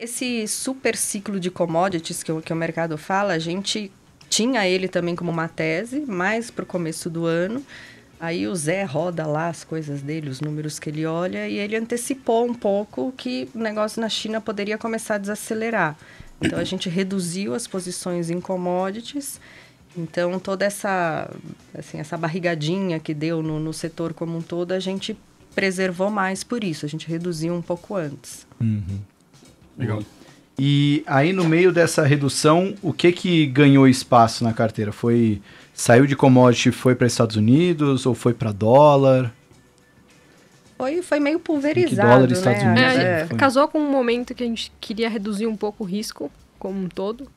Esse super ciclo de commodities que o, que o mercado fala, a gente tinha ele também como uma tese, mais para o começo do ano. Aí o Zé roda lá as coisas dele, os números que ele olha, e ele antecipou um pouco que o negócio na China poderia começar a desacelerar. Então a gente reduziu as posições em commodities. Então toda essa, assim, essa barrigadinha que deu no, no setor como um todo, a gente preservou mais por isso, a gente reduziu um pouco antes. Uhum. Legal. E aí no meio dessa redução, o que que ganhou espaço na carteira? Foi saiu de commodity, foi para Estados Unidos ou foi para dólar? Foi, foi meio pulverizado, dólar, né? Estados é, Unidos, é, é. Casou com um momento que a gente queria reduzir um pouco o risco como um todo.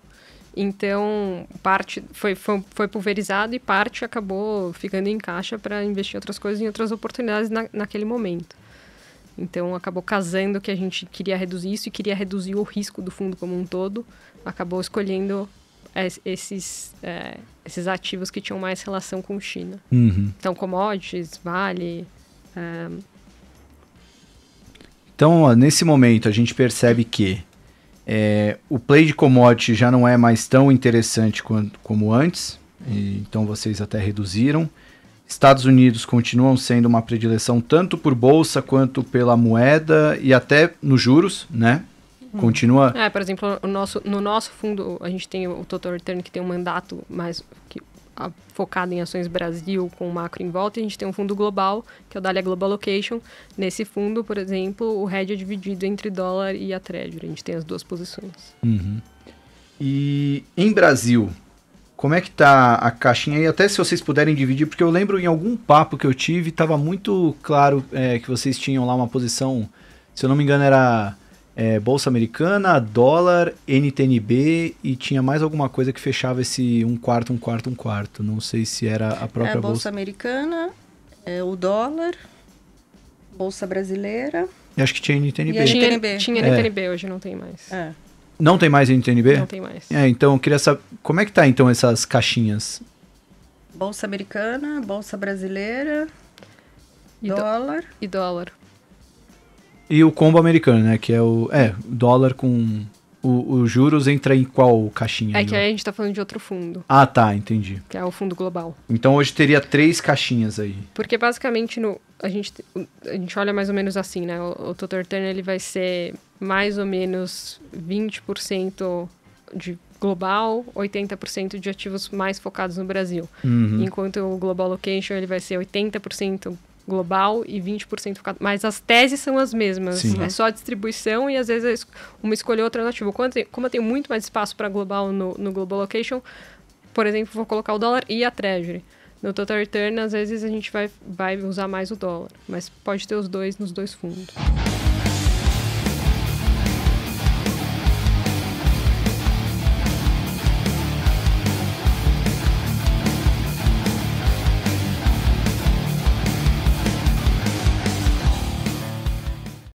Então, parte foi, foi, foi pulverizado e parte acabou ficando em caixa para investir outras coisas em outras oportunidades na, naquele momento. Então acabou casando que a gente queria reduzir isso e queria reduzir o risco do fundo como um todo. Acabou escolhendo esses, é, esses ativos que tinham mais relação com China. Uhum. Então commodities, vale. É... Então ó, nesse momento a gente percebe que é, o play de commodities já não é mais tão interessante quanto, como antes. E, então vocês até reduziram. Estados Unidos continuam sendo uma predileção tanto por bolsa quanto pela moeda e até nos juros, né? Uhum. Continua. É, por exemplo, o nosso, no nosso fundo, a gente tem o Total Return que tem um mandato mais que, a, focado em ações Brasil, com macro em volta, e a gente tem um fundo global, que é o Dália Global Location. Nesse fundo, por exemplo, o red é dividido entre dólar e a Treasury. A gente tem as duas posições. Uhum. E em Brasil, como é que tá a caixinha e até se vocês puderem dividir, porque eu lembro em algum papo que eu tive, estava muito claro é, que vocês tinham lá uma posição, se eu não me engano, era é, Bolsa Americana, dólar, NTNB e tinha mais alguma coisa que fechava esse um quarto, um quarto, um quarto. Não sei se era a própria é, Bolsa. Bolsa Americana, é, o dólar, Bolsa Brasileira. Eu acho que tinha NTNB. E a NTNB. Tinha, tinha NTNB, é. hoje não tem mais. É. Não tem mais NTNB? Não tem mais. É, então eu queria saber. Como é que tá então essas caixinhas? Bolsa americana, bolsa brasileira, e dólar. E dólar. E o combo americano, né? Que é o. É, dólar com. Os juros entra em qual caixinha? É que aí a gente tá falando de outro fundo. Ah, tá, entendi. Que é o fundo global. Então hoje teria três caixinhas aí. Porque basicamente no, a gente, a gente olha mais ou menos assim, né? O, o Total Return ele vai ser mais ou menos 20% de global, 80% de ativos mais focados no Brasil. Uhum. Enquanto o Global Location ele vai ser 80% global e 20% focado. Mas as teses são as mesmas. Sim. É só a distribuição e às vezes é uma escolha outra nativa. Como eu tenho muito mais espaço para global no, no Global Location, por exemplo, vou colocar o dólar e a Treasury. No total return, às vezes a gente vai, vai usar mais o dólar, mas pode ter os dois nos dois fundos.